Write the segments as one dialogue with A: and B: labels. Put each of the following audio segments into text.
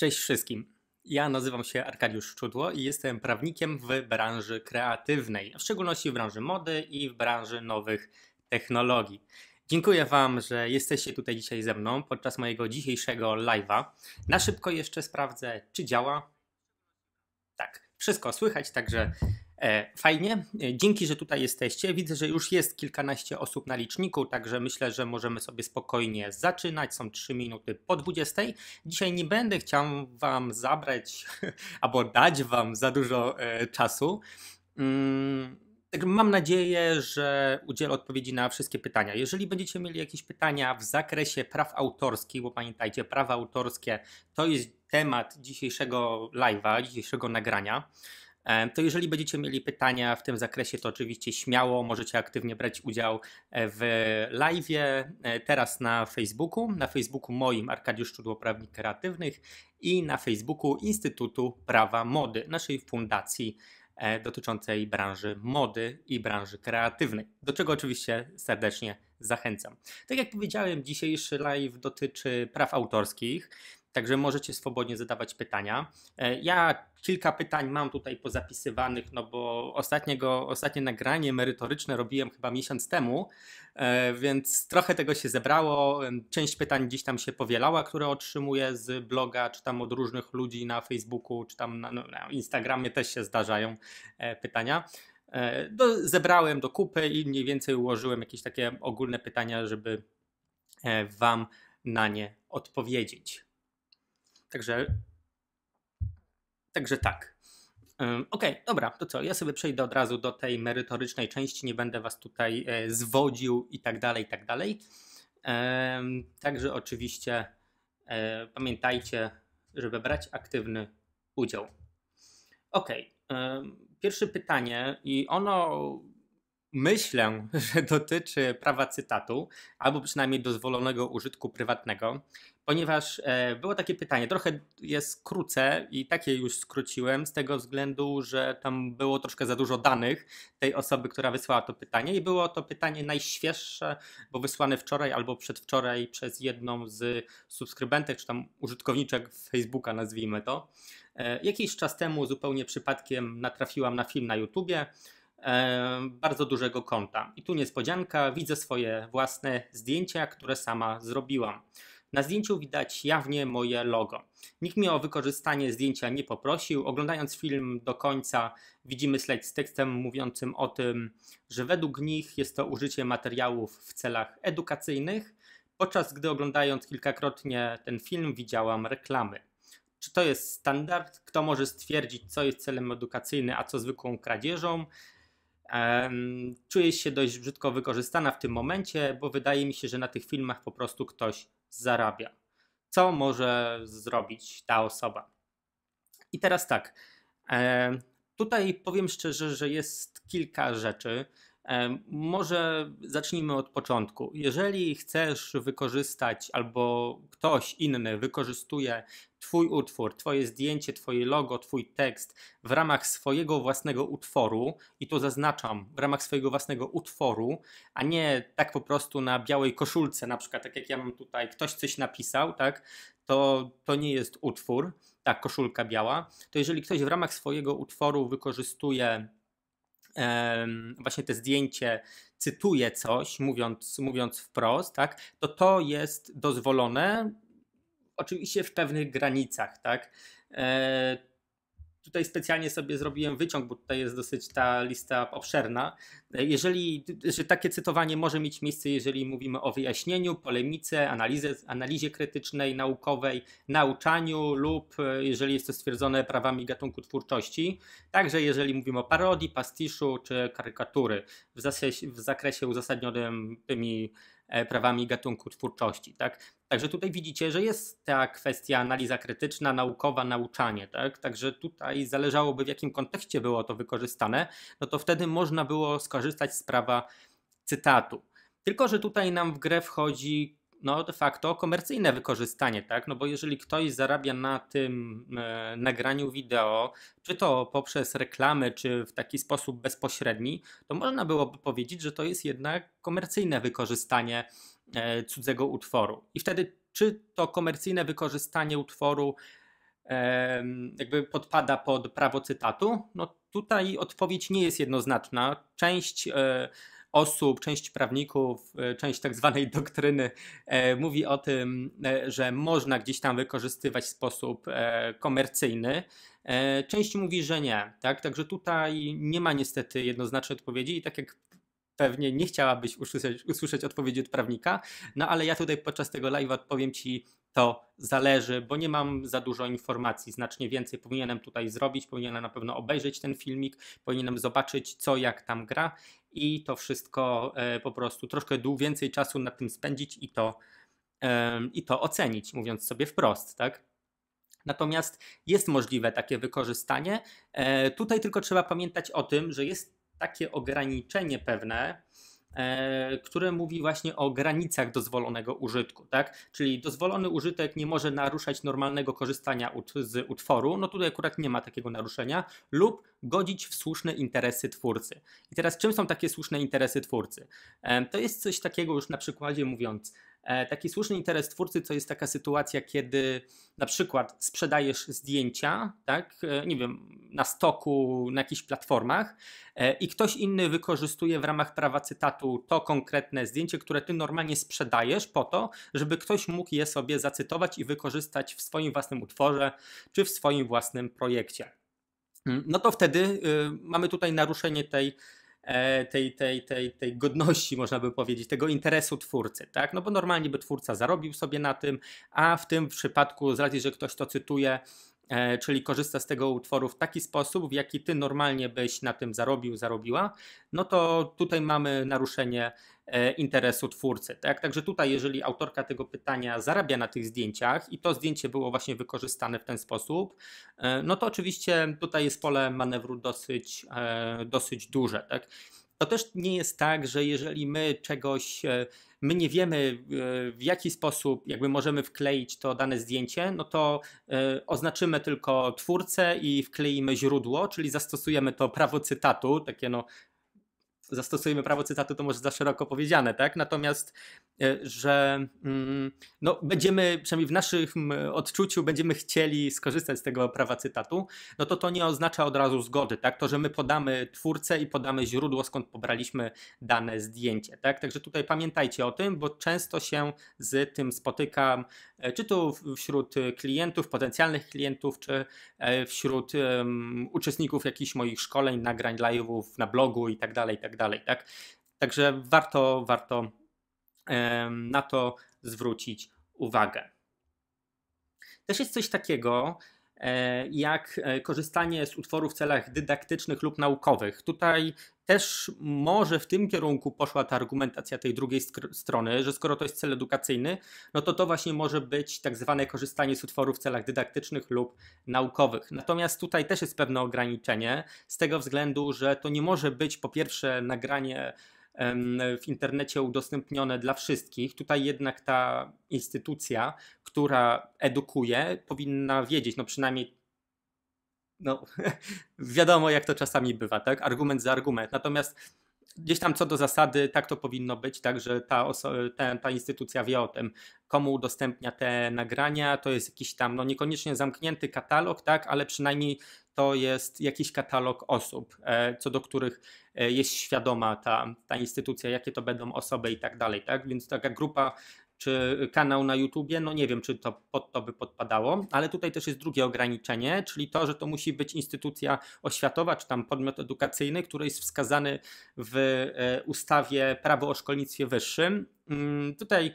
A: Cześć wszystkim. Ja nazywam się Arkadiusz Szczudło i jestem prawnikiem w branży kreatywnej, w szczególności w branży mody i w branży nowych technologii. Dziękuję Wam, że jesteście tutaj dzisiaj ze mną podczas mojego dzisiejszego live'a. Na szybko jeszcze sprawdzę, czy działa. Tak, wszystko słychać, także E, fajnie, e, dzięki, że tutaj jesteście. Widzę, że już jest kilkanaście osób na liczniku, także myślę, że możemy sobie spokojnie zaczynać. Są 3 minuty po 20. Dzisiaj nie będę chciał Wam zabrać albo dać Wam za dużo e, czasu. Mm, tak, mam nadzieję, że udzielę odpowiedzi na wszystkie pytania. Jeżeli będziecie mieli jakieś pytania w zakresie praw autorskich, bo pamiętajcie, prawa autorskie to jest temat dzisiejszego live'a, dzisiejszego nagrania. E, to jeżeli będziecie mieli pytania w tym zakresie, to oczywiście śmiało możecie aktywnie brać udział e, w live'ie e, teraz na Facebooku, na Facebooku moim Arkadiusz Szczudło Prawnik Kreatywnych i na Facebooku Instytutu Prawa Mody, naszej fundacji dotyczącej branży mody i branży kreatywnej, do czego oczywiście serdecznie zachęcam. Tak jak powiedziałem, dzisiejszy live dotyczy praw autorskich także możecie swobodnie zadawać pytania. E, ja kilka pytań mam tutaj pozapisywanych, no bo ostatniego, ostatnie nagranie merytoryczne robiłem chyba miesiąc temu, e, więc trochę tego się zebrało. E, część pytań gdzieś tam się powielała, które otrzymuję z bloga, czy tam od różnych ludzi na Facebooku, czy tam na, no, na Instagramie też się zdarzają pytania. Do, zebrałem do kupy i mniej więcej ułożyłem jakieś takie ogólne pytania, żeby Wam na nie odpowiedzieć. Także, także tak. Okej, okay, dobra, to co? Ja sobie przejdę od razu do tej merytorycznej części. Nie będę was tutaj e, zwodził i tak dalej, i tak dalej. Także oczywiście e, pamiętajcie, żeby brać aktywny udział. Okej, okay. pierwsze pytanie, i ono myślę, że dotyczy prawa cytatu, albo przynajmniej dozwolonego użytku prywatnego, ponieważ e, było takie pytanie, trochę jest skrócę i takie już skróciłem z tego względu, że tam było troszkę za dużo danych tej osoby, która wysłała to pytanie i było to pytanie najświeższe, bo wysłane wczoraj albo przedwczoraj przez jedną z subskrybentek, czy tam użytkowniczek Facebooka nazwijmy to. E, jakiś czas temu zupełnie przypadkiem natrafiłam na film na YouTubie, E, bardzo dużego konta. I tu niespodzianka, widzę swoje własne zdjęcia, które sama zrobiłam. Na zdjęciu widać jawnie moje logo. Nikt mnie o wykorzystanie zdjęcia nie poprosił. Oglądając film do końca, widzimy slajd z tekstem mówiącym o tym, że według nich jest to użycie materiałów w celach edukacyjnych, podczas gdy oglądając kilkakrotnie ten film, widziałam reklamy. Czy to jest standard? Kto może stwierdzić, co jest celem edukacyjnym, a co zwykłą kradzieżą? Czuję się dość brzydko wykorzystana w tym momencie, bo wydaje mi się, że na tych filmach po prostu ktoś zarabia. Co może zrobić ta osoba? I teraz tak. Tutaj powiem szczerze, że jest kilka rzeczy. Może zacznijmy od początku. Jeżeli chcesz wykorzystać albo ktoś inny wykorzystuje Twój utwór, Twoje zdjęcie, Twoje logo, Twój tekst w ramach swojego własnego utworu, i to zaznaczam, w ramach swojego własnego utworu, a nie tak po prostu na białej koszulce, na przykład tak jak ja mam tutaj, ktoś coś napisał, tak, to, to nie jest utwór, ta koszulka biała, to jeżeli ktoś w ramach swojego utworu wykorzystuje właśnie te zdjęcie cytuje coś, mówiąc, mówiąc wprost, tak, to to jest dozwolone, oczywiście w pewnych granicach, tak. E, tutaj specjalnie sobie zrobiłem wyciąg, bo tutaj jest dosyć ta lista obszerna. Jeżeli, że takie cytowanie może mieć miejsce, jeżeli mówimy o wyjaśnieniu, polemice, analizie, analizie krytycznej, naukowej, nauczaniu lub jeżeli jest to stwierdzone prawami gatunku twórczości. Także jeżeli mówimy o parodii, pastiszu czy karykatury w, w zakresie uzasadnionym tymi E, prawami gatunku twórczości. Tak? Także tutaj widzicie, że jest ta kwestia analiza krytyczna, naukowa, nauczanie. Tak? Także tutaj zależałoby w jakim kontekście było to wykorzystane, no to wtedy można było skorzystać z prawa cytatu. Tylko, że tutaj nam w grę wchodzi no de facto komercyjne wykorzystanie, tak? No bo jeżeli ktoś zarabia na tym e, nagraniu wideo, czy to poprzez reklamy, czy w taki sposób bezpośredni, to można byłoby powiedzieć, że to jest jednak komercyjne wykorzystanie e, cudzego utworu. I wtedy, czy to komercyjne wykorzystanie utworu e, jakby podpada pod prawo cytatu? No tutaj odpowiedź nie jest jednoznaczna. Część osób, część prawników, e, część tak zwanej doktryny e, mówi o tym, e, że można gdzieś tam wykorzystywać w sposób komercyjny. Część mówi, że nie. Tak? Także tutaj nie ma niestety jednoznacznej odpowiedzi i tak jak pewnie nie chciałabyś usłyszeć, usłyszeć odpowiedzi od prawnika, no ale ja tutaj podczas tego live'a odpowiem Ci to zależy, bo nie mam za dużo informacji, znacznie więcej powinienem tutaj zrobić, powinienem na pewno obejrzeć ten filmik, powinienem zobaczyć co, jak tam gra i to wszystko e, po prostu troszkę więcej czasu na tym spędzić i to, e, i to ocenić, mówiąc sobie wprost, tak? Natomiast jest możliwe takie wykorzystanie. E, tutaj tylko trzeba pamiętać o tym, że jest takie ograniczenie pewne, E, które mówi właśnie o granicach dozwolonego użytku, tak? Czyli dozwolony użytek nie może naruszać normalnego korzystania z utworu, no tutaj akurat nie ma takiego naruszenia, lub godzić w słuszne interesy twórcy. I teraz czym są takie słuszne interesy twórcy? E, to jest coś takiego już na przykładzie mówiąc, E, taki słuszny interes twórcy, co jest taka sytuacja, kiedy na przykład sprzedajesz zdjęcia, tak, e, nie wiem, na stoku, na jakichś platformach e, i ktoś inny wykorzystuje w ramach prawa cytatu to konkretne zdjęcie, które ty normalnie sprzedajesz po to, żeby ktoś mógł je sobie zacytować i wykorzystać w swoim własnym utworze czy w swoim własnym projekcie. Mm, no to wtedy y, mamy tutaj naruszenie tej E, tej, tej, tej, tej godności, można by powiedzieć, tego interesu twórcy, tak? No bo normalnie by twórca zarobił sobie na tym, a w tym przypadku, z racji, że ktoś to cytuje, E, czyli korzysta z tego utworu w taki sposób, w jaki ty normalnie byś na tym zarobił, zarobiła, no to tutaj mamy naruszenie e, interesu twórcy. Tak? Także tutaj, jeżeli autorka tego pytania zarabia na tych zdjęciach i to zdjęcie było właśnie wykorzystane w ten sposób, e, no to oczywiście tutaj jest pole manewru dosyć, dosyć duże. Tak? to też nie jest tak, że jeżeli my czegoś, e, my nie wiemy e, w jaki sposób jakby możemy wkleić to dane zdjęcie, no to e, oznaczymy tylko twórcę i wkleimy źródło, czyli zastosujemy to prawo cytatu, takie no zastosujemy prawo cytatu, to może za szeroko powiedziane, tak? Natomiast, e, że mm, no, będziemy, przynajmniej w naszym e, odczuciu, będziemy chcieli skorzystać z tego prawa cytatu, no to to nie oznacza od razu zgody, tak? To, że my podamy twórcę i podamy źródło, skąd pobraliśmy dane zdjęcie, tak? Także tutaj pamiętajcie o tym, bo często się z tym spotykam, e, czy to wśród klientów, potencjalnych klientów, czy wśród um, uczestników jakichś moich szkoleń, nagrań, live'ów na blogu i tak dalej, tak dalej, tak? Także warto, warto na to zwrócić uwagę. Też jest coś takiego, E, jak e, korzystanie z utworów w celach dydaktycznych lub naukowych. Tutaj też może w tym kierunku poszła ta argumentacja tej drugiej strony, że skoro to jest cel edukacyjny, no to to właśnie może być tak zwane korzystanie z utworów w celach dydaktycznych lub naukowych. Natomiast tutaj też jest pewne ograniczenie z tego względu, że to nie może być po pierwsze nagranie w internecie udostępnione dla wszystkich. Tutaj jednak ta instytucja, która edukuje, powinna wiedzieć, no przynajmniej no, wiadomo jak to czasami bywa, tak? Argument za argument. Natomiast gdzieś tam co do zasady tak to powinno być, tak, że ta, ta, ta instytucja wie o tym, komu udostępnia te nagrania, to jest jakiś tam, no niekoniecznie zamknięty katalog, tak, ale przynajmniej to jest jakiś katalog osób, e, co do których e, jest świadoma ta, ta instytucja, jakie to będą osoby i tak dalej. Tak? Więc taka grupa czy kanał na YouTubie, no nie wiem, czy to pod to by podpadało, ale tutaj też jest drugie ograniczenie, czyli to, że to musi być instytucja oświatowa, czy tam podmiot edukacyjny, który jest wskazany w e, ustawie prawo o szkolnictwie wyższym. Mm, tutaj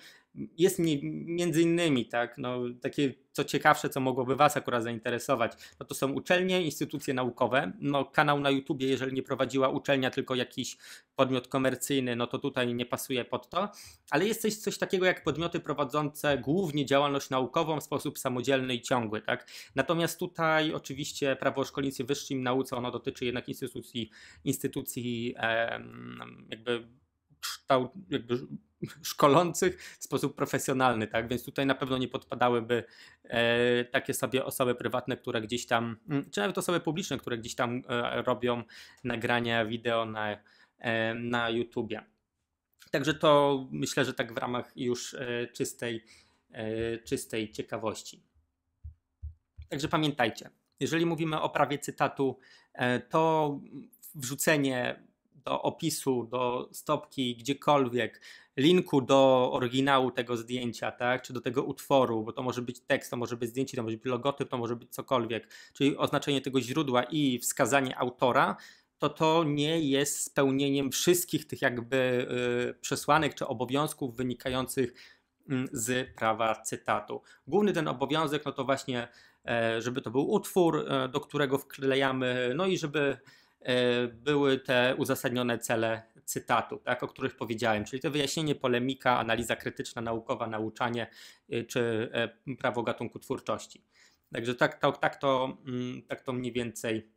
A: jest między innymi, tak, no, takie co ciekawsze, co mogłoby Was akurat zainteresować, no to są uczelnie, instytucje naukowe, no kanał na YouTubie, jeżeli nie prowadziła uczelnia, tylko jakiś podmiot komercyjny, no to tutaj nie pasuje pod to, ale jest coś, coś takiego jak podmioty prowadzące głównie działalność naukową w sposób samodzielny i ciągły, tak. Natomiast tutaj oczywiście prawo o szkolnictwie wyższym i nauce, ono dotyczy jednak instytucji, instytucji em, jakby kształt, jakby szkolących w sposób profesjonalny, tak? Więc tutaj na pewno nie podpadałyby e, takie sobie osoby prywatne, które gdzieś tam, mm, czy nawet osoby publiczne, które gdzieś tam e, robią nagrania wideo na, e, na YouTubie. Także to myślę, że tak w ramach już czystej, czystej ciekawości. Także pamiętajcie, jeżeli mówimy o prawie cytatu, to wrzucenie do opisu, do stopki, gdziekolwiek, linku do oryginału tego zdjęcia, tak, czy do tego utworu, bo to może być tekst, to może być zdjęcie, to może być logotyp, to może być cokolwiek, czyli oznaczenie tego źródła i wskazanie autora, to to nie jest spełnieniem wszystkich tych jakby y, przesłanek czy obowiązków wynikających mm, z prawa cytatu. Główny ten obowiązek, no to właśnie, e, żeby to był utwór, e, do którego wklejamy, no i żeby E, były te uzasadnione cele cytatu, tak, o których powiedziałem, czyli to wyjaśnienie, polemika, analiza krytyczna, naukowa, nauczanie e, czy e, prawo gatunku twórczości. Także tak, to, tak, to, mm, tak to mniej więcej,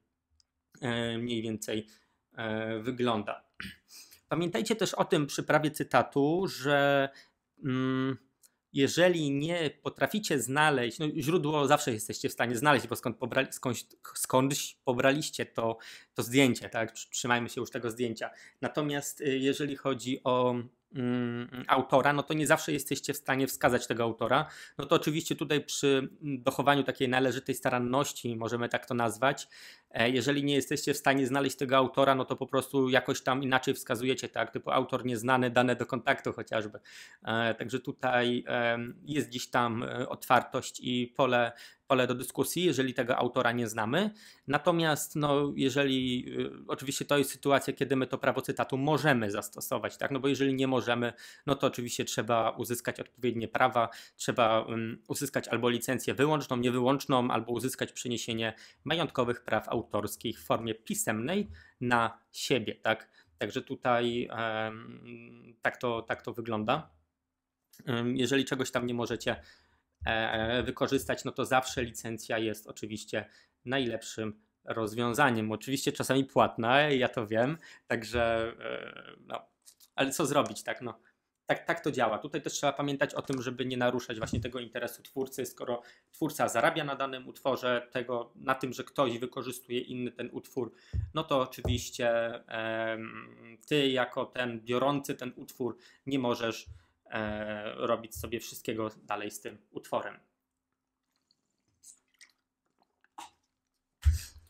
A: mniej więcej wygląda. Pamiętajcie też o tym przy prawie cytatu, że. Mm, jeżeli nie potraficie znaleźć, no źródło zawsze jesteście w stanie znaleźć, bo skąd pobrali, skądś, skądś pobraliście to, to zdjęcie, tak? Trzymajmy się już tego zdjęcia. Natomiast y, jeżeli chodzi o Mm, autora, no to nie zawsze jesteście w stanie wskazać tego autora. No to oczywiście tutaj przy mm, dochowaniu takiej należytej staranności, możemy tak to nazwać, e, jeżeli nie jesteście w stanie znaleźć tego autora, no to po prostu jakoś tam inaczej wskazujecie, tak, typu autor nieznany, dane do kontaktu chociażby. E, także tutaj jest gdzieś tam e, otwartość i pole pole do dyskusji, jeżeli tego autora nie znamy. Natomiast, no, jeżeli y, oczywiście to jest sytuacja, kiedy my to prawo cytatu możemy zastosować, tak? No bo jeżeli nie możemy, no to oczywiście trzeba uzyskać odpowiednie prawa, trzeba uzyskać albo licencję wyłączną, niewyłączną, albo uzyskać przeniesienie majątkowych praw autorskich w formie pisemnej na siebie, tak? Także tutaj tak, to, tak to wygląda. jeżeli czegoś tam nie możecie E, e, wykorzystać, no to zawsze licencja jest oczywiście najlepszym rozwiązaniem. Oczywiście czasami płatna, ja to wiem, także e, no, ale co zrobić, tak no. Tak, tak to działa. Tutaj też trzeba pamiętać o tym, żeby nie naruszać właśnie tego interesu twórcy, skoro twórca zarabia na danym utworze, tego, na tym, że ktoś wykorzystuje inny ten utwór, no to oczywiście em, ty jako ten biorący ten utwór nie możesz E, robić sobie wszystkiego dalej z tym utworem.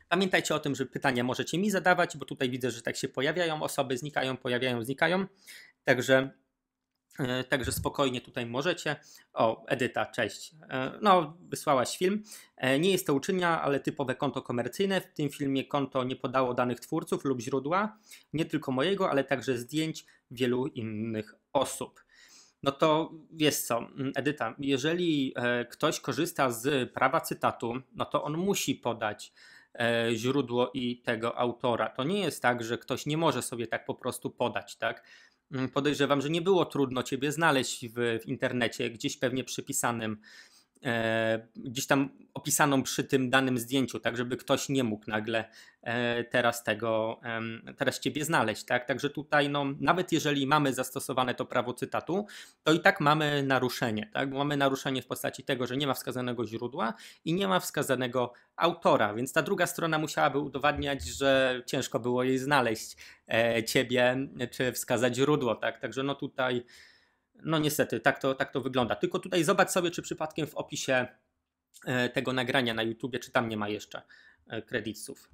A: Pamiętajcie o tym, że pytania możecie mi zadawać, bo tutaj widzę, że tak się pojawiają osoby, znikają, pojawiają, znikają. Także, e, także spokojnie tutaj możecie. O, Edyta, cześć. E, no, wysłałaś film. Nie jest to uczynia, ale typowe konto komercyjne. W tym filmie konto nie podało danych twórców lub źródła, nie tylko mojego, ale także zdjęć wielu innych osób no to wiesz co, mm, Edyta, jeżeli e, ktoś korzysta z prawa cytatu, no to on musi podać e, źródło i tego autora. To nie jest tak, że ktoś nie może sobie tak po prostu podać, tak? Mm, podejrzewam, że nie było trudno ciebie znaleźć w, w internecie, gdzieś pewnie przypisanym e, gdzieś tam opisaną przy tym danym zdjęciu, tak żeby ktoś nie mógł nagle e, teraz tego, e, teraz ciebie znaleźć, tak? Także tutaj no, nawet jeżeli mamy zastosowane to prawo cytatu, to i tak mamy naruszenie, tak? Bo mamy naruszenie w postaci tego, że nie ma wskazanego źródła i nie ma wskazanego autora, więc ta druga strona musiałaby udowadniać, że ciężko było jej znaleźć e, ciebie, czy wskazać źródło, tak? Także no tutaj no niestety, tak to, tak to wygląda. Tylko tutaj zobacz sobie, czy przypadkiem w opisie e, tego nagrania na YouTubie, czy tam nie ma jeszcze e, kredytów.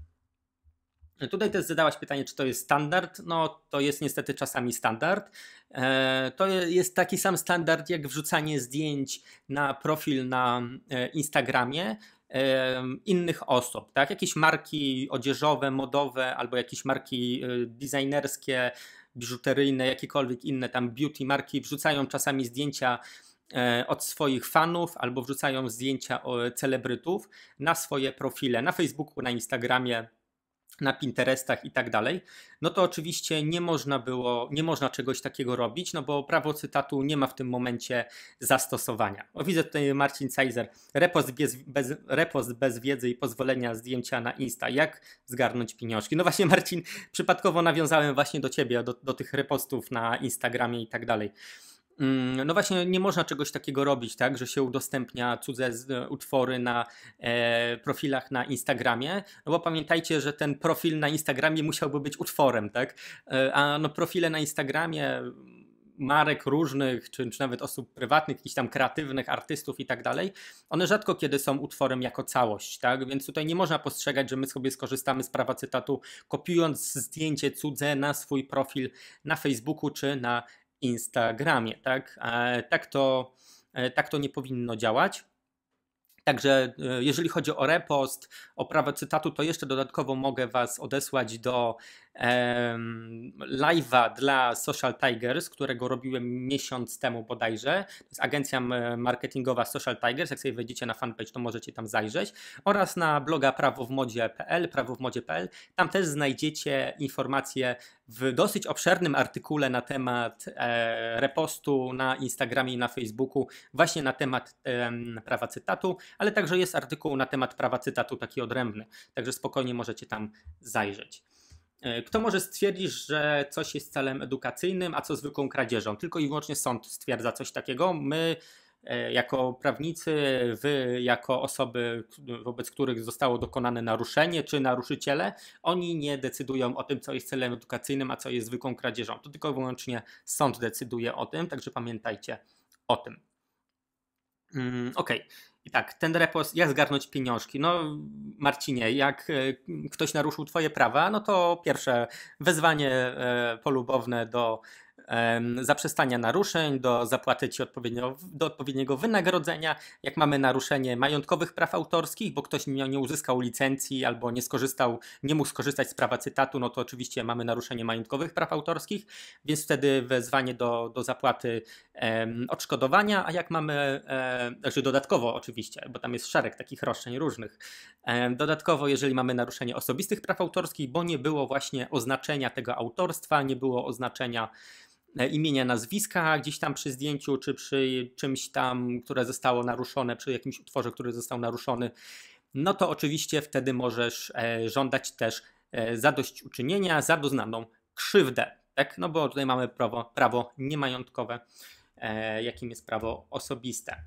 A: Tutaj też zadałaś pytanie, czy to jest standard. No, to jest niestety czasami standard. E, to jest taki sam standard jak wrzucanie zdjęć na profil na Instagramie innych osób, tak? Jakieś marki odzieżowe, modowe albo jakieś marki designerskie, biżuteryjne, jakiekolwiek inne tam beauty marki wrzucają czasami zdjęcia e, od swoich fanów albo wrzucają zdjęcia e, celebrytów na swoje profile na Facebooku, na Instagramie, na Pinterestach i tak dalej, no to oczywiście nie można było, nie można czegoś takiego robić, no bo prawo cytatu nie ma w tym momencie zastosowania. O, widzę tutaj Marcin Cajzer, repost bez, bez, repost bez wiedzy i pozwolenia zdjęcia na Insta. Jak zgarnąć pieniążki? No właśnie Marcin, przypadkowo nawiązałem właśnie do ciebie, do, do tych repostów na Instagramie i tak dalej. Mm, no właśnie, nie można czegoś takiego robić, tak, że się udostępnia cudze e, utwory na e, profilach na Instagramie, no bo pamiętajcie, że ten profil na Instagramie musiałby być utworem, tak, e, a no profile na Instagramie marek różnych, czy, czy nawet osób prywatnych, jakichś tam kreatywnych, artystów i tak dalej, one rzadko kiedy są utworem jako całość, tak? Więc tutaj nie można postrzegać, że my sobie skorzystamy z prawa cytatu, kopiując zdjęcie cudze na swój profil na Facebooku czy na Instagramie, tak? E, tak to, e, tak to nie powinno działać. Także e, jeżeli chodzi o repost, o prawo cytatu, to jeszcze dodatkowo mogę Was odesłać do live'a dla Social Tigers, którego robiłem miesiąc temu bodajże. To jest agencja marketingowa Social Tigers. Jak sobie wejdziecie na fanpage, to możecie tam zajrzeć. Oraz na bloga prawowmodzie.pl, prawowmodzie.pl. Tam też znajdziecie informacje w dosyć obszernym artykule na temat e, repostu na Instagramie i na Facebooku, właśnie na temat prawa cytatu, ale także jest artykuł na temat prawa cytatu taki odrębny. Także spokojnie możecie tam zajrzeć. E, kto może stwierdzić, że coś jest celem edukacyjnym, a co zwykłą kradzieżą? Tylko i wyłącznie sąd stwierdza coś takiego. My, e, jako prawnicy, wy, jako osoby, wobec których zostało dokonane naruszenie, czy naruszyciele, oni nie decydują o tym, co jest celem edukacyjnym, a co jest zwykłą kradzieżą. To tylko i wyłącznie sąd decyduje o tym, także pamiętajcie o tym. Mm, okej. Okay. I tak, ten repost, jak zgarnąć pieniążki? No, Marcinie, jak e, ktoś naruszył Twoje prawa, no to pierwsze wezwanie e, polubowne do zaprzestania naruszeń, do zapłaty ci odpowiednio, do odpowiedniego wynagrodzenia. Jak mamy naruszenie majątkowych praw autorskich, bo ktoś nie uzyskał licencji albo nie skorzystał, nie mógł skorzystać z prawa cytatu, no to oczywiście mamy naruszenie majątkowych praw autorskich, więc wtedy wezwanie do, do zapłaty em, odszkodowania, a jak mamy, e, dodatkowo oczywiście, bo tam jest szereg takich roszczeń różnych. E, dodatkowo, jeżeli mamy naruszenie osobistych praw autorskich, bo nie było właśnie oznaczenia tego autorstwa, nie było oznaczenia E, imienia, nazwiska gdzieś tam przy zdjęciu, czy przy czymś tam, które zostało naruszone, przy jakimś utworze, który został naruszony, no to oczywiście wtedy możesz e, żądać też e, zadośćuczynienia za doznaną krzywdę. Tak? No bo tutaj mamy prawo, prawo niemajątkowe, jakim jest prawo osobiste.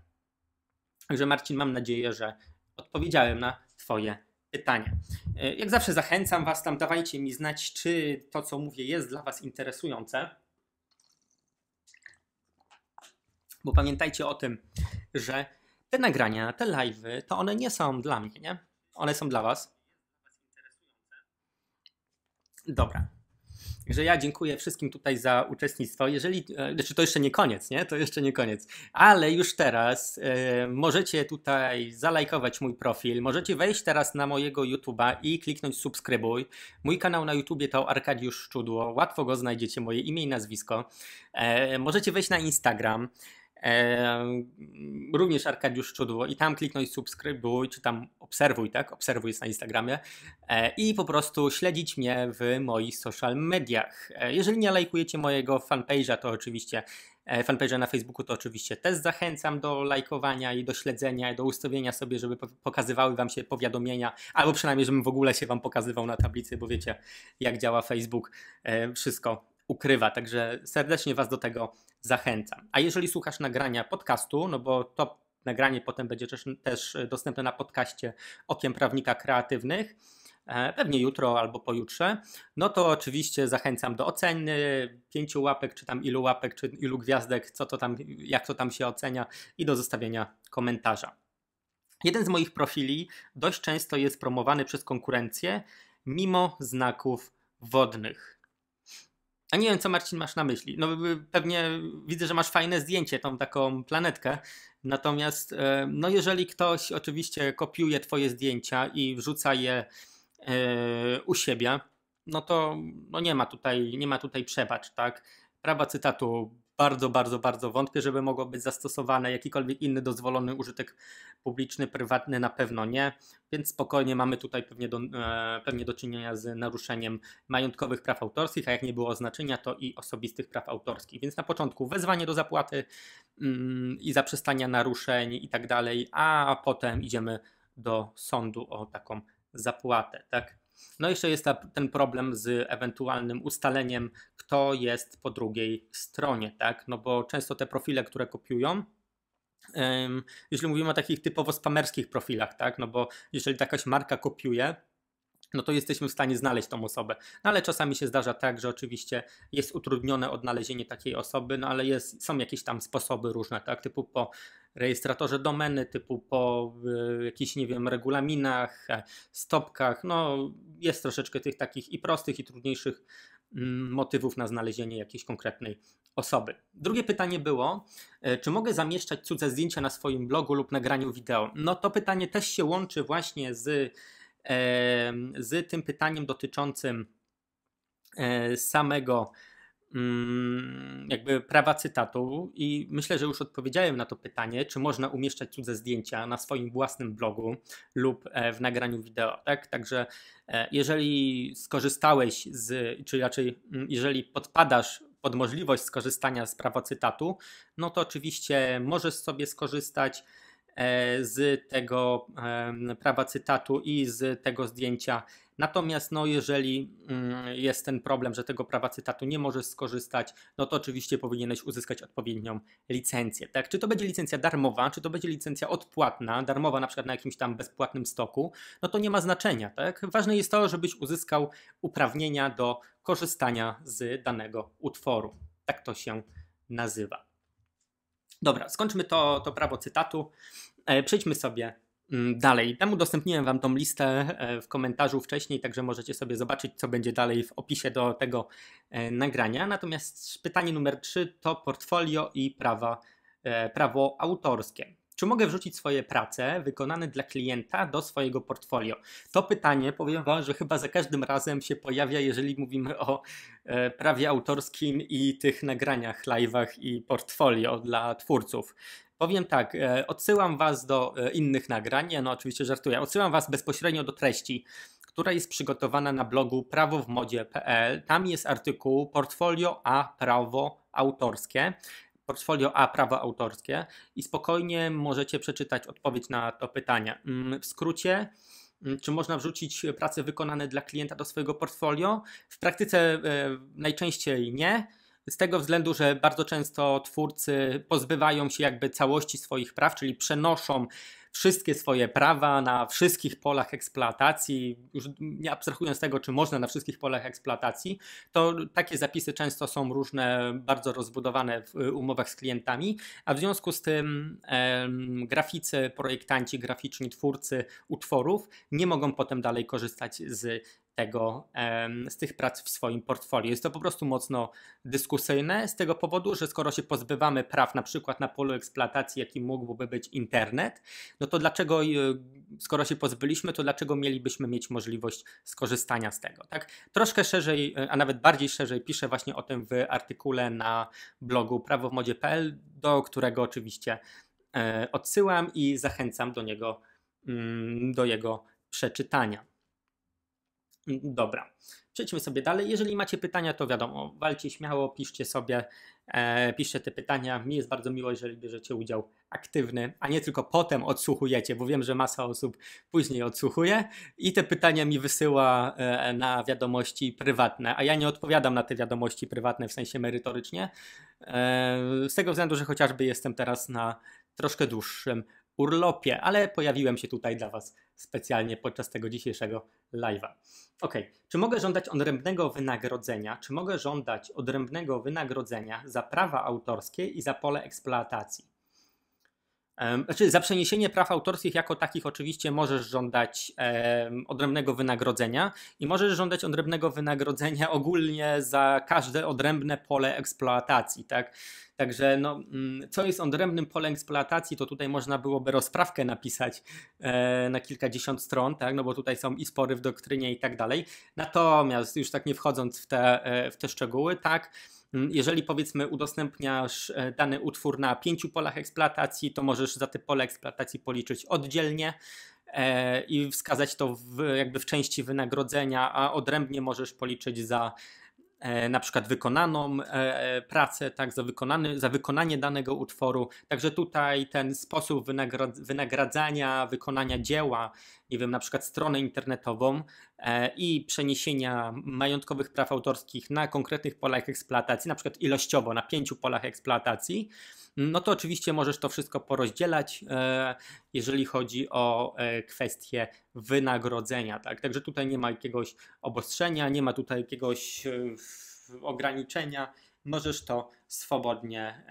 A: Także Marcin, mam nadzieję, że odpowiedziałem na Twoje pytania. Jak zawsze zachęcam Was tam, dawajcie mi znać, czy to, co mówię, jest dla Was interesujące. Bo pamiętajcie o tym, że te nagrania, te live'y, to one nie są dla mnie, nie? One są dla was. Dobra. Że ja dziękuję wszystkim tutaj za uczestnictwo. Jeżeli, e, znaczy to jeszcze nie koniec, nie? To jeszcze nie koniec. Ale już teraz e, możecie tutaj zalajkować mój profil. Możecie wejść teraz na mojego YouTube'a i kliknąć subskrybuj. Mój kanał na YouTubie to Arkadiusz Szczudło. Łatwo go znajdziecie, moje imię i nazwisko. E, możecie wejść na Instagram również Arkadiusz Szczudło i tam kliknąć subskrybuj, czy tam obserwuj, tak? Obserwuj jest na Instagramie e, i po prostu śledzić mnie w moich social mediach. E, jeżeli nie lajkujecie mojego fanpage'a, to oczywiście e, fanpage'a na Facebooku, to oczywiście też zachęcam do lajkowania i do śledzenia i do ustawienia sobie, żeby pokazywały Wam się powiadomienia, albo przynajmniej, żebym w ogóle się Wam pokazywał na tablicy, bo wiecie, jak działa Facebook, wszystko ukrywa. Także serdecznie Was do tego zachęcam. A jeżeli słuchasz nagrania podcastu, no bo to nagranie potem będzie też dostępne na podcaście Okiem Prawnika Kreatywnych, e, pewnie jutro albo pojutrze, no to oczywiście zachęcam do oceny, pięciu łapek, czy tam ilu łapek, czy ilu gwiazdek, co to tam, jak to tam się ocenia i do zostawienia komentarza. Jeden z moich profili dość często jest promowany przez konkurencję mimo znaków wodnych. A nie wiem, co Marcin masz na myśli. No pewnie widzę, że masz fajne zdjęcie, tą taką planetkę. Natomiast e, no jeżeli ktoś oczywiście kopiuje twoje zdjęcia i wrzuca je e, u siebie, no to no nie ma tutaj nie ma tutaj przebacz, tak? Prawa cytatu bardzo, bardzo, bardzo wątpię, żeby mogło być zastosowane jakikolwiek inny dozwolony użytek publiczny, prywatny na pewno nie, więc spokojnie mamy tutaj pewnie do, e, pewnie do czynienia z naruszeniem majątkowych praw autorskich, a jak nie było oznaczenia, to i osobistych praw autorskich. Więc na początku wezwanie do zapłaty mm, i zaprzestania naruszeń i tak dalej, a potem idziemy do sądu o taką zapłatę, tak? No jeszcze jest ta, ten problem z ewentualnym ustaleniem, kto jest po drugiej stronie, tak? No bo często te profile, które kopiują, um, jeśli mówimy o takich typowo spamerskich profilach, tak? No bo jeżeli jakaś marka kopiuje, no to jesteśmy w stanie znaleźć tą osobę. No ale czasami się zdarza tak, że oczywiście jest utrudnione odnalezienie takiej osoby, no ale jest, są jakieś tam sposoby różne, tak, typu po rejestratorze domeny, typu po y, jakichś, nie wiem, regulaminach, e, stopkach, no jest troszeczkę tych takich i prostych, i trudniejszych mm, motywów na znalezienie jakiejś konkretnej osoby. Drugie pytanie było, e, czy mogę zamieszczać cudze zdjęcia na swoim blogu lub nagraniu wideo? No to pytanie też się łączy właśnie z z tym pytaniem dotyczącym e, samego mm, jakby prawa cytatu i myślę, że już odpowiedziałem na to pytanie, czy można umieszczać cudze zdjęcia na swoim własnym blogu lub e, w nagraniu wideo, tak? Także e, jeżeli skorzystałeś z, czy raczej mm, jeżeli podpadasz pod możliwość skorzystania z prawa cytatu, no to oczywiście możesz sobie skorzystać, E, z tego prawa cytatu i z tego zdjęcia. Natomiast no, jeżeli mm, jest ten problem, że tego prawa cytatu nie możesz skorzystać, no to oczywiście powinieneś uzyskać odpowiednią licencję. Tak? Czy to będzie licencja darmowa, czy to będzie licencja odpłatna, darmowa na przykład na jakimś tam bezpłatnym stoku, no to nie ma znaczenia. Tak? Ważne jest to, żebyś uzyskał uprawnienia do korzystania z danego utworu. Tak to się nazywa. Dobra, skończmy to, to prawo cytatu. E, przejdźmy sobie mm, dalej. Tam udostępniłem Wam tą listę e, w komentarzu wcześniej, także możecie sobie zobaczyć, co będzie dalej w opisie do tego e, nagrania. Natomiast pytanie numer 3 to portfolio i prawa, prawo autorskie. Czy mogę wrzucić swoje prace wykonane dla klienta do swojego portfolio? To pytanie, powiem Wam, że chyba za każdym razem się pojawia, jeżeli mówimy o e, prawie autorskim i tych nagraniach, live'ach i portfolio dla twórców. Powiem tak, e, odsyłam Was do e, innych nagrań, ja no oczywiście żartuję, odsyłam Was bezpośrednio do treści która jest przygotowana na blogu prawowmodzie.pl. Tam jest artykuł Portfolio a prawo autorskie portfolio A prawo autorskie i spokojnie możecie przeczytać odpowiedź na to pytanie. Mm, w skrócie, mm, czy można wrzucić prace wykonane dla klienta do swojego portfolio? W praktyce e, najczęściej nie. Z tego względu, że bardzo często twórcy pozbywają się jakby całości swoich praw, czyli przenoszą wszystkie swoje prawa na wszystkich polach eksploatacji, już nie abstrahując tego, czy można na wszystkich polach eksploatacji, to takie zapisy często są różne, bardzo rozbudowane w umowach z klientami, a w związku z tym graficy, projektanci graficzni, twórcy utworów nie mogą potem dalej korzystać z tego, z tych prac w swoim portfolio. Jest to po prostu mocno dyskusyjne z tego powodu, że skoro się pozbywamy praw na przykład na polu eksploatacji, jakim mógłby być internet, no to dlaczego, y, skoro się pozbyliśmy, to dlaczego mielibyśmy mieć możliwość skorzystania z tego, tak? Troszkę szerzej, y, a nawet bardziej szerzej piszę właśnie o tym w artykule na blogu prawowmodzie.pl, do którego oczywiście e, odsyłam i zachęcam do niego, mm, do jego przeczytania. Mm, dobra, przejdźmy sobie dalej. Jeżeli macie pytania, to wiadomo, walcie śmiało, piszcie sobie, e, piszcie te pytania. Mi jest bardzo miło, jeżeli bierzecie udział aktywny, a nie tylko potem odsłuchujecie, bo wiem, że masa osób później odsłuchuje i te pytania mi wysyła e, na wiadomości prywatne, a ja nie odpowiadam na te wiadomości prywatne w sensie merytorycznie, e, z tego względu, że chociażby jestem teraz na troszkę dłuższym urlopie, ale pojawiłem się tutaj dla Was specjalnie podczas tego dzisiejszego live'a. Ok, czy mogę żądać odrębnego wynagrodzenia? Czy mogę żądać odrębnego wynagrodzenia za prawa autorskie i za pole eksploatacji? Znaczy, za przeniesienie praw autorskich jako takich oczywiście możesz żądać e, odrębnego wynagrodzenia i możesz żądać odrębnego wynagrodzenia ogólnie za każde odrębne pole eksploatacji, tak? Także no, mm, co jest odrębnym polem eksploatacji, to tutaj można byłoby rozprawkę napisać e, na kilkadziesiąt stron, tak? no bo tutaj są i spory w doktrynie i tak dalej. Natomiast już tak nie wchodząc w te, e, w te szczegóły, tak, Mm, jeżeli powiedzmy udostępniasz e, dany utwór na pięciu polach eksploatacji, to możesz za te pole eksploatacji policzyć oddzielnie e, i wskazać to w, jakby w części wynagrodzenia, a odrębnie możesz policzyć za e, na przykład wykonaną pracę, tak, za, wykonany, za wykonanie danego utworu. Także tutaj ten sposób wynagradzania, wykonania dzieła nie wiem, na przykład stronę internetową e, i przeniesienia majątkowych praw autorskich na konkretnych polach eksploatacji, na przykład ilościowo na pięciu polach eksploatacji, no to oczywiście możesz to wszystko porozdzielać, e, jeżeli chodzi o e, kwestie wynagrodzenia. Tak? Także tutaj nie ma jakiegoś obostrzenia, nie ma tutaj jakiegoś ograniczenia możesz to swobodnie,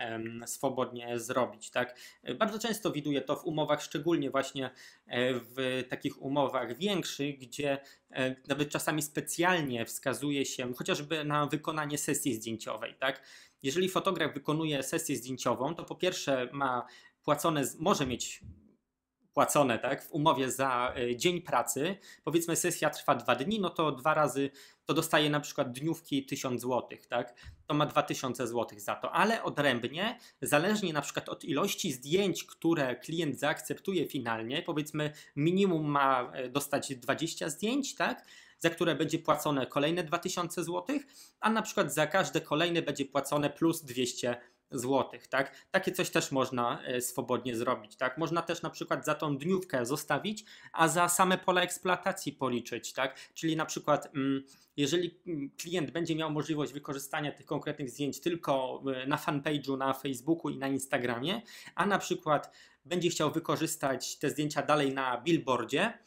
A: swobodnie zrobić. Tak? Bardzo często widuję to w umowach, szczególnie właśnie e, w takich umowach większych, gdzie e, nawet czasami specjalnie wskazuje się chociażby na wykonanie sesji zdjęciowej. Tak? Jeżeli fotograf wykonuje sesję zdjęciową, to po pierwsze ma płacone, może mieć płacone tak, w umowie za e, dzień pracy, powiedzmy sesja trwa dwa dni, no to dwa razy to dostaje na przykład dniówki 1000 zł, tak? To ma 2000 zł za to, ale odrębnie, zależnie na przykład od ilości zdjęć, które klient zaakceptuje finalnie, powiedzmy minimum ma e, dostać 20 zdjęć, tak? za które będzie płacone kolejne 2000 zł, a na przykład za każde kolejne będzie płacone plus 200 zł złotych, tak? Takie coś też można e, swobodnie zrobić, tak? Można też na przykład za tą dniówkę zostawić, a za same pola eksploatacji policzyć, tak? Czyli na przykład mm, jeżeli mm, klient będzie miał możliwość wykorzystania tych konkretnych zdjęć tylko e, na fanpage'u, na Facebooku i na Instagramie, a na przykład będzie chciał wykorzystać te zdjęcia dalej na billboardzie e,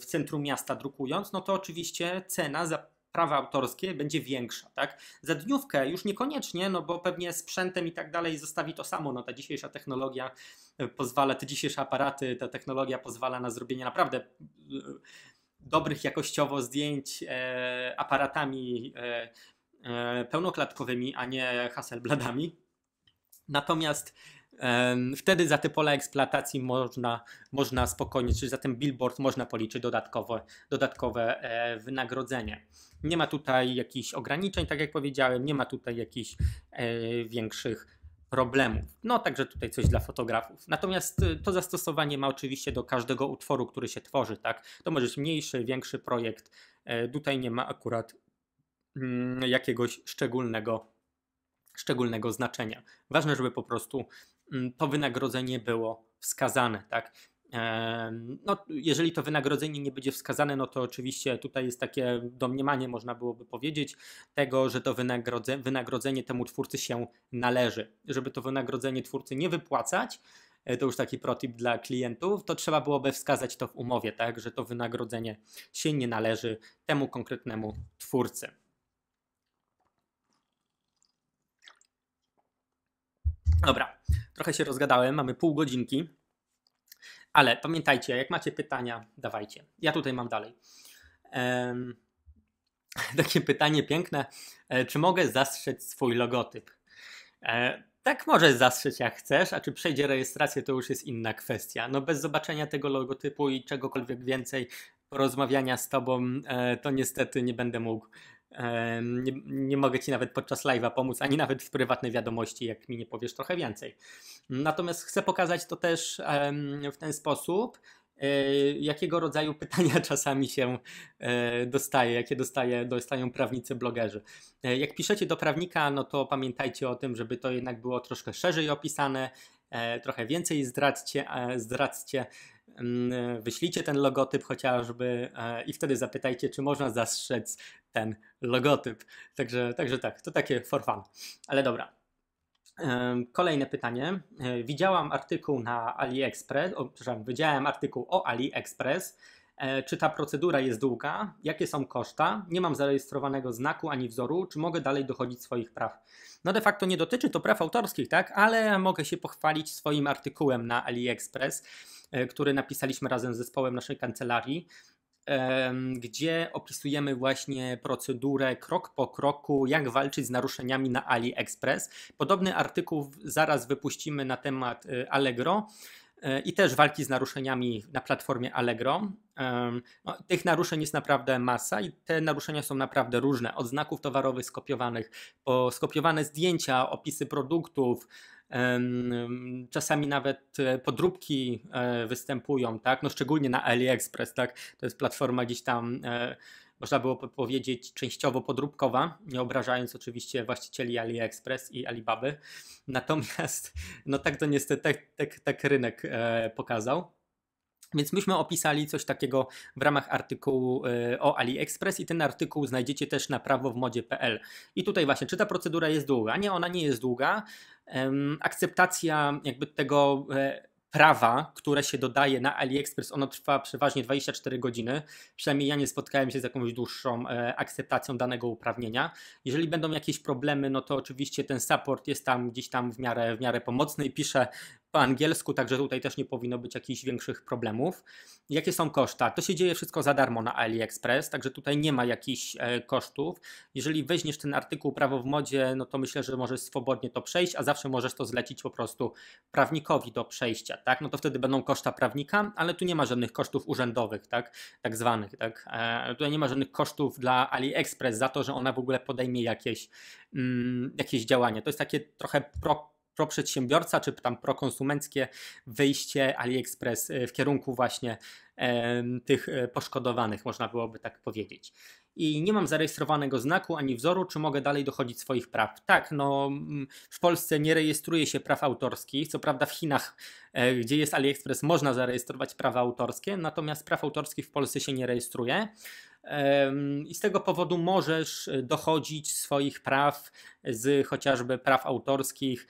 A: w centrum miasta drukując, no to oczywiście cena za prawa autorskie będzie większa, tak? Za dniówkę już niekoniecznie, no bo pewnie sprzętem i tak dalej zostawi to samo, no ta dzisiejsza technologia e, pozwala, te dzisiejsze aparaty, ta technologia pozwala na zrobienie naprawdę e, dobrych jakościowo zdjęć e, aparatami e, e, pełnoklatkowymi, a nie Hasselbladami. Natomiast Wtedy za te pola eksploatacji można, można spokojnie, czyli za ten billboard można policzyć dodatkowe, dodatkowe wynagrodzenie. Nie ma tutaj jakichś ograniczeń, tak jak powiedziałem, nie ma tutaj jakichś e, większych problemów. No także tutaj coś dla fotografów. Natomiast e, to zastosowanie ma oczywiście do każdego utworu, który się tworzy, tak? To może być mniejszy, większy projekt. E, tutaj nie ma akurat mm, jakiegoś szczególnego szczególnego znaczenia. Ważne, żeby po prostu Mm, to wynagrodzenie było wskazane, tak? E, no, jeżeli to wynagrodzenie nie będzie wskazane, no to oczywiście tutaj jest takie domniemanie, można byłoby powiedzieć, tego, że to wynagrodzenie, wynagrodzenie temu twórcy się należy. Żeby to wynagrodzenie twórcy nie wypłacać, e, to już taki protip dla klientów, to trzeba byłoby wskazać to w umowie, tak, że to wynagrodzenie się nie należy temu konkretnemu twórcy. Dobra, Trochę się rozgadałem, mamy pół godzinki. Ale pamiętajcie, jak macie pytania, dawajcie. Ja tutaj mam dalej. Ehm, takie pytanie piękne. E, czy mogę zastrzec swój logotyp? E, tak, możesz zastrzec jak chcesz, a czy przejdzie rejestrację, to już jest inna kwestia. No bez zobaczenia tego logotypu i czegokolwiek więcej, porozmawiania z tobą, e, to niestety nie będę mógł nie, nie, mogę ci nawet podczas live'a pomóc, ani nawet w prywatnej wiadomości, jak mi nie powiesz trochę więcej. Natomiast chcę pokazać to też w ten sposób, e, jakiego rodzaju pytania czasami się e, dostaje, jakie dostaje, dostają prawnicy blogerzy. E, jak piszecie do prawnika, no to pamiętajcie o tym, żeby to jednak było troszkę szerzej opisane, trochę więcej zdradźcie, zdradźcie mm, wyślijcie ten logotyp chociażby i wtedy zapytajcie, czy można zastrzec ten logotyp. Także, także tak, to takie for fun. Ale dobra. Kolejne pytanie. E, widziałam artykuł na AliExpress, o, przepraszam, widziałem artykuł o AliExpress. E, czy ta procedura jest długa? Jakie są koszta? Nie mam zarejestrowanego znaku ani wzoru. Czy mogę dalej dochodzić swoich praw? No de facto nie dotyczy to praw autorskich, tak? Ale mogę się pochwalić swoim artykułem na AliExpress, e, który napisaliśmy razem z zespołem naszej kancelarii gdzie opisujemy właśnie procedurę krok po kroku, jak walczyć z naruszeniami na AliExpress. Podobny artykuł zaraz wypuścimy na temat y, Allegro y, i też walki z naruszeniami na platformie Allegro. No, tych naruszeń jest naprawdę masa i te naruszenia są naprawdę różne. Od znaków towarowych skopiowanych, po skopiowane zdjęcia, opisy produktów, Czasami nawet e, podróbki e, występują, tak? No szczególnie na AliExpress, tak? To jest platforma gdzieś tam e, można było powiedzieć, częściowo podróbkowa, nie obrażając oczywiście właścicieli AliExpress i Alibaby. Natomiast, no tak to niestety, tak, tak, tak rynek pokazał. Więc myśmy opisali coś takiego w ramach artykułu e, o AliExpress i ten artykuł znajdziecie też na prawowmodzie.pl. I tutaj właśnie, czy ta procedura jest długa? Nie, ona nie jest długa. Akceptacja jakby tego e, prawa, które się dodaje na AliExpress, ono trwa przeważnie 24 godziny. Przynajmniej ja nie spotkałem się z jakąś dłuższą e, akceptacją danego uprawnienia. Jeżeli będą jakieś problemy, no to oczywiście ten support jest tam gdzieś tam w miarę, w miarę pomocny i pisze po angielsku, także tutaj też nie powinno być jakichś większych problemów. Jakie są koszta? To się dzieje wszystko za darmo na AliExpress, także tutaj nie ma jakichś e, kosztów. Jeżeli weźmiesz ten artykuł Prawo w modzie, no to myślę, że możesz swobodnie to przejść, a zawsze możesz to zlecić po prostu prawnikowi do przejścia, tak? No to wtedy będą koszta prawnika, ale tu nie ma żadnych kosztów urzędowych, tak? Tak zwanych, tak? E, tutaj nie ma żadnych kosztów dla AliExpress za to, że ona w ogóle podejmie jakieś, mm, jakieś działania. To jest takie trochę pro przedsiębiorca, czy tam konsumenckie wyjście AliExpress y, w kierunku właśnie tych y, poszkodowanych, można byłoby tak powiedzieć. I nie mam zarejestrowanego znaku ani wzoru, czy mogę dalej dochodzić swoich praw. Tak, no mm, w Polsce nie rejestruje się praw autorskich. Co prawda w Chinach, e, gdzie jest AliExpress, można zarejestrować prawa autorskie, natomiast praw autorskich w Polsce się nie rejestruje. I z tego powodu możesz y, dochodzić swoich praw z chociażby praw autorskich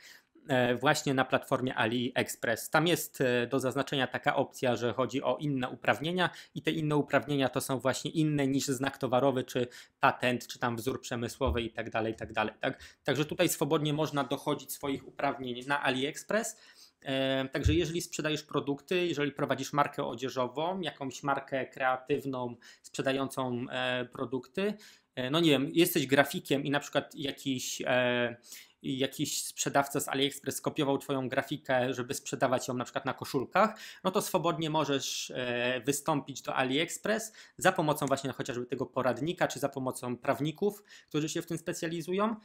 A: E, właśnie na platformie AliExpress. Tam jest e, do zaznaczenia taka opcja, że chodzi o inne uprawnienia i te inne uprawnienia to są właśnie inne niż znak towarowy, czy patent, czy tam wzór przemysłowy i tak dalej. Tak, tak? Także tutaj swobodnie można dochodzić swoich uprawnień na AliExpress. E, także jeżeli sprzedajesz produkty, jeżeli prowadzisz markę odzieżową, jakąś markę kreatywną sprzedającą produkty, no nie wiem, jesteś grafikiem i na przykład jakiś jakiś sprzedawca z AliExpress kopiował Twoją grafikę, żeby sprzedawać ją na przykład na koszulkach, no to swobodnie możesz e, wystąpić do AliExpress za pomocą właśnie chociażby tego poradnika, czy za pomocą prawników, którzy się w tym specjalizują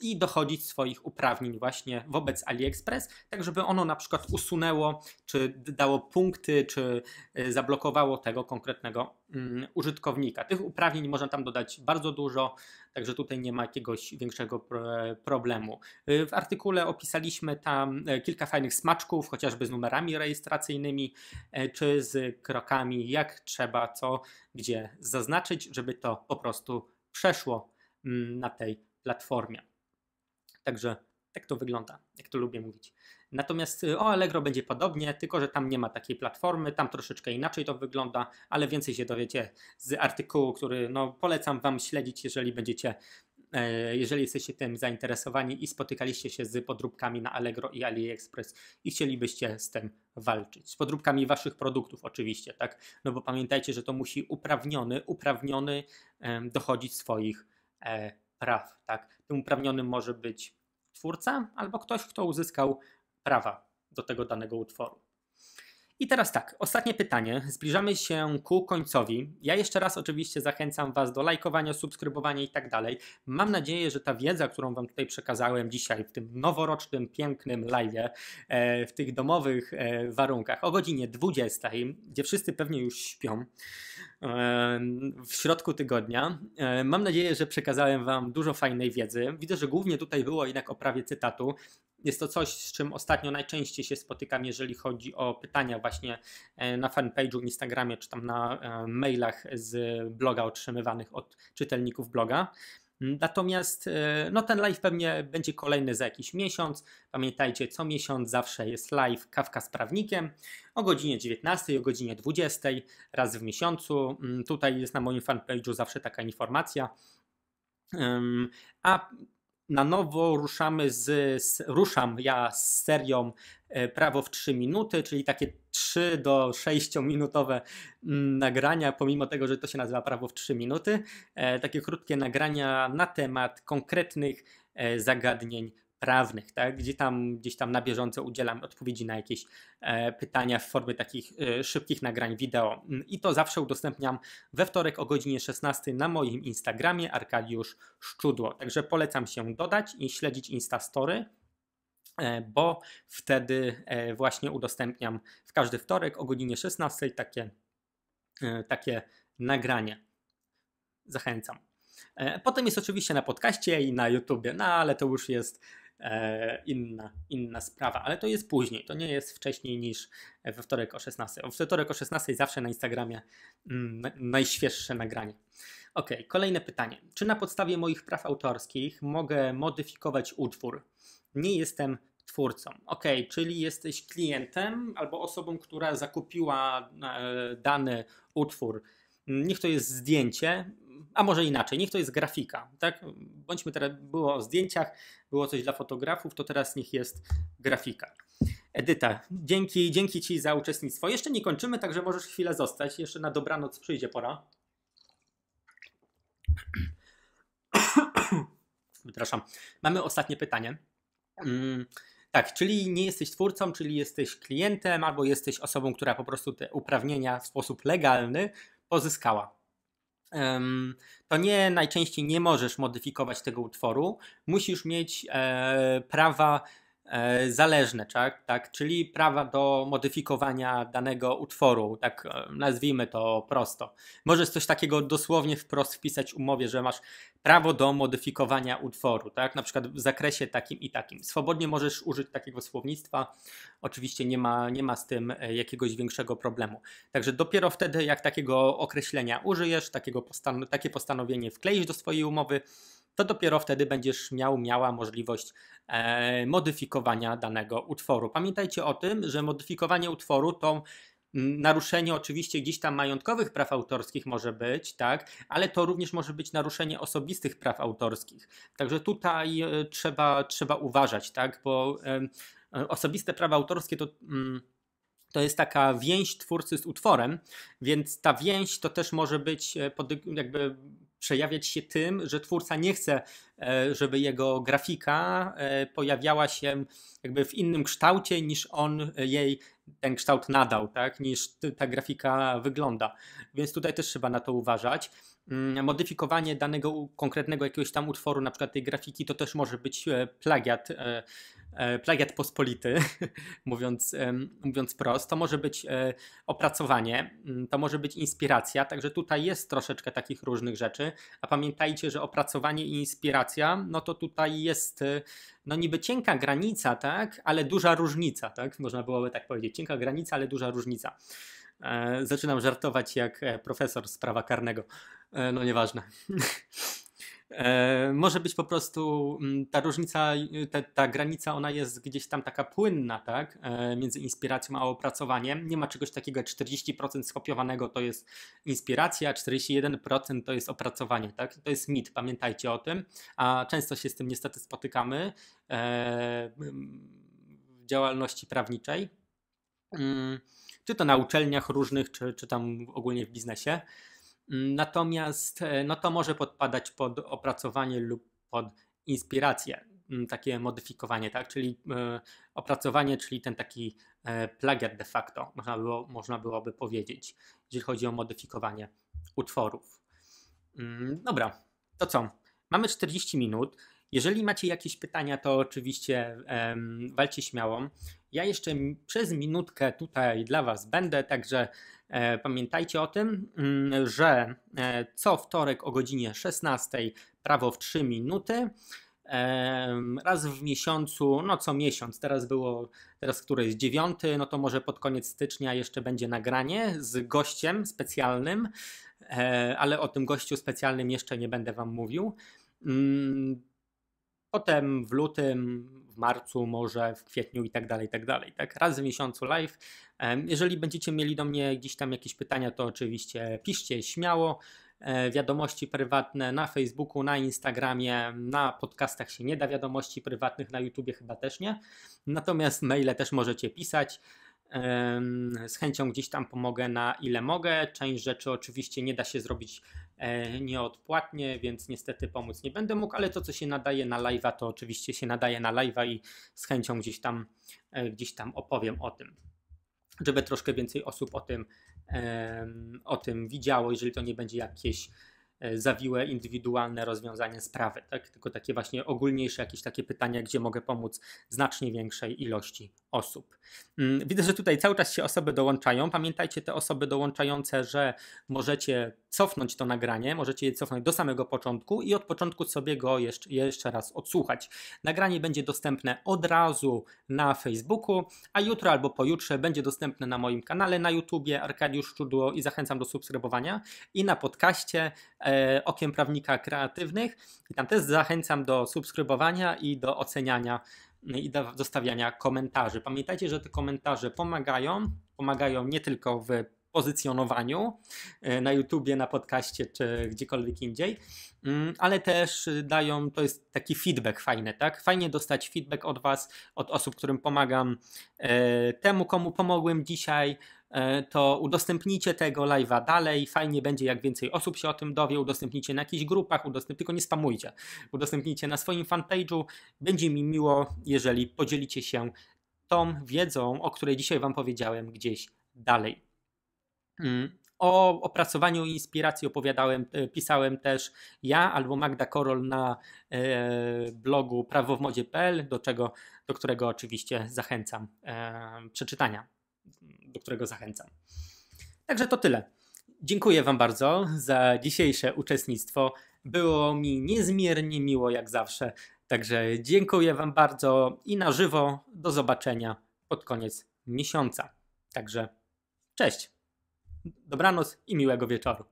A: i dochodzić swoich uprawnień właśnie wobec AliExpress, tak żeby ono na przykład usunęło, czy dało punkty, czy e, zablokowało tego konkretnego mm, użytkownika. Tych uprawnień można tam dodać bardzo dużo, także tutaj nie ma jakiegoś większego problemu. Y, w artykule opisaliśmy tam y, kilka fajnych smaczków, chociażby z numerami rejestracyjnymi y, czy z krokami, jak trzeba co gdzie zaznaczyć, żeby to po prostu przeszło mm, na tej platformie. Także tak to wygląda, jak to lubię mówić. Natomiast y, o Allegro będzie podobnie, tylko że tam nie ma takiej platformy, tam troszeczkę inaczej to wygląda, ale więcej się dowiecie z artykułu, który no, polecam Wam śledzić, jeżeli będziecie e, jeżeli jesteście tym zainteresowani i spotykaliście się z podróbkami na Allegro i AliExpress i chcielibyście z tym walczyć. Z podróbkami waszych produktów oczywiście, tak? No bo pamiętajcie, że to musi uprawniony, uprawniony dochodzić swoich e, praw, tak? Tym uprawnionym może być twórca albo ktoś, kto uzyskał prawa do tego danego utworu. I teraz tak, ostatnie pytanie. Zbliżamy się ku końcowi. Ja jeszcze raz oczywiście zachęcam Was do lajkowania, subskrybowania i tak dalej. Mam nadzieję, że ta wiedza, którą Wam tutaj przekazałem dzisiaj w tym noworocznym, pięknym live, e, w tych domowych e, warunkach o godzinie 20, gdzie wszyscy pewnie już śpią e, w środku tygodnia. Mam nadzieję, że przekazałem Wam dużo fajnej wiedzy. Widzę, że głównie tutaj było jednak o prawie cytatu. Jest to coś, z czym ostatnio najczęściej się spotykam, jeżeli chodzi o pytania właśnie e, na fanpage'u, Instagramie, czy tam na e, mailach z bloga otrzymywanych od czytelników bloga. Natomiast e, no, ten live pewnie będzie kolejny za jakiś miesiąc. Pamiętajcie, co miesiąc zawsze jest live Kawka z prawnikiem o godzinie 19, o godzinie 20 raz w miesiącu. Mm, tutaj jest na moim fanpage'u zawsze taka informacja. A na nowo ruszamy z, z, ruszam ja z serią e, Prawo w 3 minuty, czyli takie 3 do 6 minutowe mm, nagrania, pomimo tego, że to się nazywa Prawo w 3 minuty, e, takie krótkie nagrania na temat konkretnych e, zagadnień prawnych, tak? gdzie tam gdzieś tam na bieżąco udzielam odpowiedzi na jakieś e, pytania w formie takich e, szybkich nagrań wideo. Mm, I to zawsze udostępniam we wtorek o godzinie 16 na moim Instagramie Arkadiusz Szczudło. Także polecam się dodać i śledzić Instastory e, bo wtedy e, właśnie udostępniam w każdy wtorek o godzinie 16 takie, e, takie nagranie. Zachęcam. Potem jest oczywiście na podcaście i na YouTubie, no ale to już jest E, inna, inna sprawa, ale to jest później, to nie jest wcześniej niż we wtorek o 16. We wtorek o 16 zawsze na Instagramie mm, najświeższe nagranie. Ok, kolejne pytanie. Czy na podstawie moich praw autorskich mogę modyfikować utwór? Nie jestem twórcą. Ok, czyli jesteś klientem albo osobą, która zakupiła e, dany utwór. Niech to jest zdjęcie, a może inaczej, niech to jest grafika, tak? Bądźmy teraz, było o zdjęciach, było coś dla fotografów, to teraz niech jest grafika. Edyta, dzięki, dzięki Ci za uczestnictwo. Jeszcze nie kończymy, także możesz chwilę zostać. Jeszcze na dobranoc przyjdzie pora. Przepraszam. Mamy ostatnie pytanie. Mm, tak, czyli nie jesteś twórcą, czyli jesteś klientem albo jesteś osobą, która po prostu te uprawnienia w sposób legalny pozyskała to nie najczęściej nie możesz modyfikować tego utworu. Musisz mieć e, prawa E, zależne, tak? tak? Czyli prawa do modyfikowania danego utworu, tak e, nazwijmy to prosto. Możesz coś takiego dosłownie wprost wpisać w umowie, że masz prawo do modyfikowania utworu, tak? Na przykład w zakresie takim i takim. Swobodnie możesz użyć takiego słownictwa. Oczywiście nie ma, nie ma z tym e, jakiegoś większego problemu. Także dopiero wtedy, jak takiego określenia użyjesz, takiego postan takie postanowienie wkleisz do swojej umowy, to dopiero wtedy będziesz miał, miała możliwość e, modyfikowania danego utworu. Pamiętajcie o tym, że modyfikowanie utworu to Naruszenie oczywiście gdzieś tam majątkowych praw autorskich może być, tak, ale to również może być naruszenie osobistych praw autorskich. Także tutaj e, trzeba, trzeba uważać, tak, bo e, osobiste prawa autorskie to. to jest taka więź twórcy z utworem, więc ta więź to też może być e, pod, jakby przejawiać się tym, że twórca nie chce, e, żeby jego grafika e, pojawiała się jakby w innym kształcie niż on jej ten kształt nadał, tak, niż ta grafika wygląda. Więc tutaj też trzeba na to uważać. Mm, modyfikowanie danego konkretnego jakiegoś tam utworu, na przykład tej grafiki, to też może być e, plagiat E, plagiat pospolity, mówiąc, mówiąc prosto, to może być e, opracowanie, mm, to może być inspiracja, także tutaj jest troszeczkę takich różnych rzeczy, a pamiętajcie, że opracowanie i inspiracja, no to tutaj jest e, no niby cienka granica, tak, ale duża różnica, tak, można byłoby tak powiedzieć, cienka granica, ale duża różnica. Zaczynam żartować jak profesor z prawa karnego, no nieważne. E, może być po prostu mm, ta różnica, y, ta, ta, granica, ona jest gdzieś tam taka płynna, tak? E, między inspiracją a opracowaniem. Nie ma czegoś takiego, jak 40% skopiowanego to jest inspiracja, a 41% to jest opracowanie, tak? To jest mit, pamiętajcie o tym, a często się z tym niestety spotykamy e, mm, w działalności prawniczej. Mm, czy to na uczelniach różnych, czy, czy tam ogólnie w biznesie. Natomiast e, no to może podpadać pod opracowanie lub pod inspirację, takie modyfikowanie, tak? czyli e, opracowanie, czyli ten taki e, plagiat de facto, można, było, można byłoby powiedzieć, jeżeli chodzi o modyfikowanie utworów. Mm, dobra, to co? Mamy 40 minut. Jeżeli macie jakieś pytania, to oczywiście um, walcie śmiało. Ja jeszcze przez minutkę tutaj dla Was będę, także E, pamiętajcie o tym, mm, że e, co wtorek o godzinie 16 prawo w 3 minuty. Raz w miesiącu, no co miesiąc, teraz było, teraz który jest dziewiąty, no to może pod koniec stycznia jeszcze będzie nagranie z gościem specjalnym, e, ale o tym gościu specjalnym jeszcze nie będę Wam mówił. Mm, potem w lutym marcu, może w kwietniu i tak dalej, i tak dalej. Tak? Raz w miesiącu live. Jeżeli będziecie mieli do mnie gdzieś tam jakieś pytania, to oczywiście piszcie śmiało. E, wiadomości prywatne na Facebooku, na Instagramie, na podcastach się nie da wiadomości prywatnych, na YouTubie chyba też nie. Natomiast maile też możecie pisać. Z chęcią gdzieś tam pomogę na ile mogę. Część rzeczy oczywiście nie da się zrobić E, nieodpłatnie, więc niestety pomóc nie będę mógł, ale to co się nadaje na live'a to oczywiście się nadaje na live'a i z chęcią gdzieś tam, e, gdzieś tam opowiem o tym. Żeby troszkę więcej osób o tym, o tym widziało, jeżeli to nie będzie jakieś E, zawiłe, indywidualne rozwiązanie sprawy, tak? tylko takie właśnie ogólniejsze jakieś takie pytania, gdzie mogę pomóc znacznie większej ilości osób. Mm, widzę, że tutaj cały czas się osoby dołączają. Pamiętajcie te osoby dołączające, że możecie cofnąć to nagranie, możecie je cofnąć do samego początku i od początku sobie go jeszcze, jeszcze raz odsłuchać. Nagranie będzie dostępne od razu na Facebooku, a jutro albo pojutrze będzie dostępne na moim kanale na YouTubie Arkadiusz Szczudło i zachęcam do subskrybowania i na podcaście E, okiem prawnika kreatywnych. I tam też zachęcam do subskrybowania i do oceniania mm, i do dostawiania komentarzy. Pamiętajcie, że te komentarze pomagają, pomagają nie tylko w pozycjonowaniu e, na YouTubie, na podcaście czy gdziekolwiek indziej, mm, ale też dają, to jest taki feedback fajny, tak? Fajnie dostać feedback od Was, od osób, którym pomagam, e, temu komu pomogłem dzisiaj, E, to udostępnijcie tego live'a dalej. Fajnie będzie, jak więcej osób się o tym dowie. Udostępnijcie na jakichś grupach, udostęp... tylko nie spamujcie. Udostępnijcie na swoim fanpage'u. Będzie mi miło, jeżeli podzielicie się tą wiedzą, o której dzisiaj Wam powiedziałem, gdzieś dalej. Mm, o opracowaniu i inspiracji opowiadałem, e, pisałem też ja albo Magda Korol na e, blogu prawowmodzie.pl, do, czego, do którego oczywiście zachęcam przeczytania do którego zachęcam. Także to tyle. Dziękuję Wam bardzo za dzisiejsze uczestnictwo. Było mi niezmiernie miło, jak zawsze. Także dziękuję Wam bardzo i na żywo do zobaczenia pod koniec miesiąca. Także cześć. Dobranoc i miłego wieczoru.